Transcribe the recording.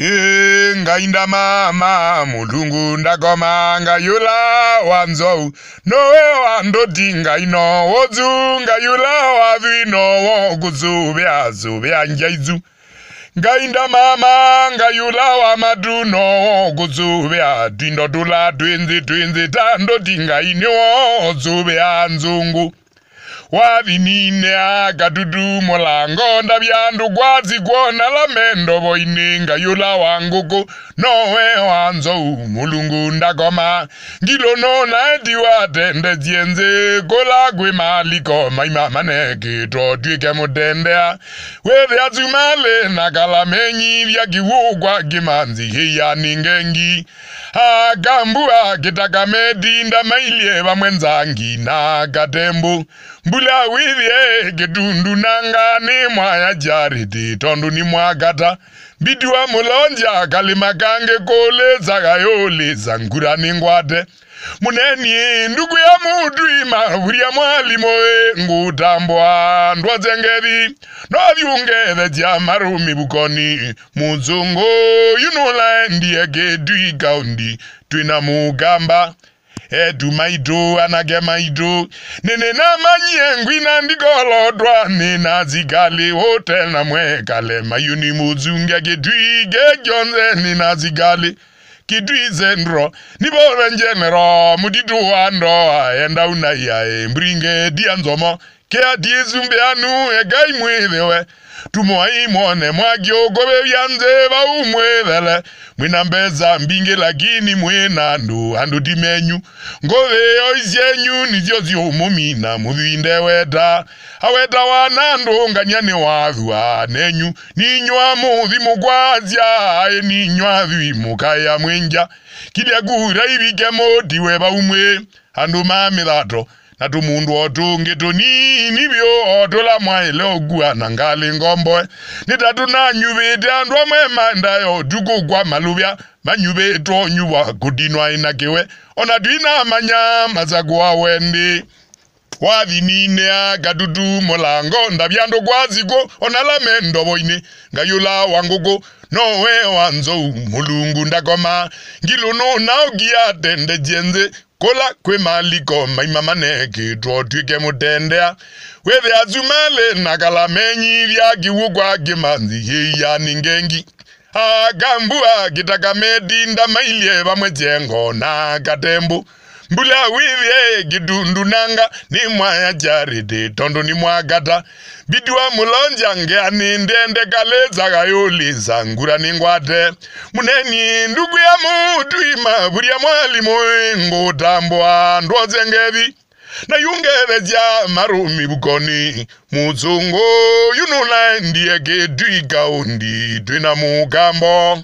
ngainda mama mulungu ndagoma ngayula wanzou nowe wandodi ngaino wodzu ngayula wavinowo kuzuvya zuvya njaizu ngainda mama ngayula wamadu nowo kuzuvya twindodula twinzi twinzi tandodi ngainiwo zuvya nzungu wavinina gadudumo la ngonda byandu gwazigwona lame ndoboine ngayula wanguku nowe wanzou mulungu ndagoma ngilo nona ediwatende dzienze kolagwe maliko maima kitwo twike mutendea wethyatsumale na kalamenyi vyakiwugwa kimanzi heyaningengi agambua gitakamedinda mailie vamwenzangina katembu mbula withie gitundu ni mwaya jariti tondu ni mwakata mbidiwa mulonja kalima kange kolisaga yolisa ngurani ngwate muneni ndugu ya mudwima wirya mwalimo we ngutambwa ndwa novyungere ja marumi bukoni muzungu yunula ndiye gedwi gaundi twina mugamba edu maidu anage maidu nene na manyie ngwina ndikolodwa nina zigali hotel na mwekale mayuni mudzunge gedwi gejonze nina zigali kitwize nro nibora nero muditu wandoa endauna yae mbringe dia nzomo keatiesumbe anu egaimwithewe tumwaimone mwagiogobe vyanze vaumwethala mwina mbeza mbinge lakini na andu timenyu ngoveyo isyenyu nizyo ziumumina muthinde weta aweta wanandu nganyani wathua nenyu ninywa muthi mukwasya ayi ninywa thui mukaya mwinja kilya kura ivike moti we vaumwe andu ma mithato ati umundu otungi tunini vyo otula mwaile ogua na ngali ngomboe nitatu nanyuvite andu amwe mandayo utuku kwa maluvya manyuvite onyuwa kudinwa inakiwe ona twinamanya masaku awe ndi wathininea ngatutu mulango ndavyandu kwaziku onalame ndovo-ini ngayula wa nguku nowe wa nzou mulungu ndakoma ngilu nunaogia tende jenze kola kwe maliko maimamane gidro twike mutendea wethe azumale nakala menyilya giwugwa gimanzi yeya ningengi agambua gitaka medinda mailye vamwe jengo na katembu mbula wirie eh, gidundu nanga ni mwaya jaride tondo ni mwagata bidiwa mulonja ni ndende galeza za ngura ngwate muneni ndugu ya mutu ima burya mwalimu ngutambwa ndoze ngevi nayungereja marumi bukoni muzungu yunula ndiye gedwi gaundi twina mugambo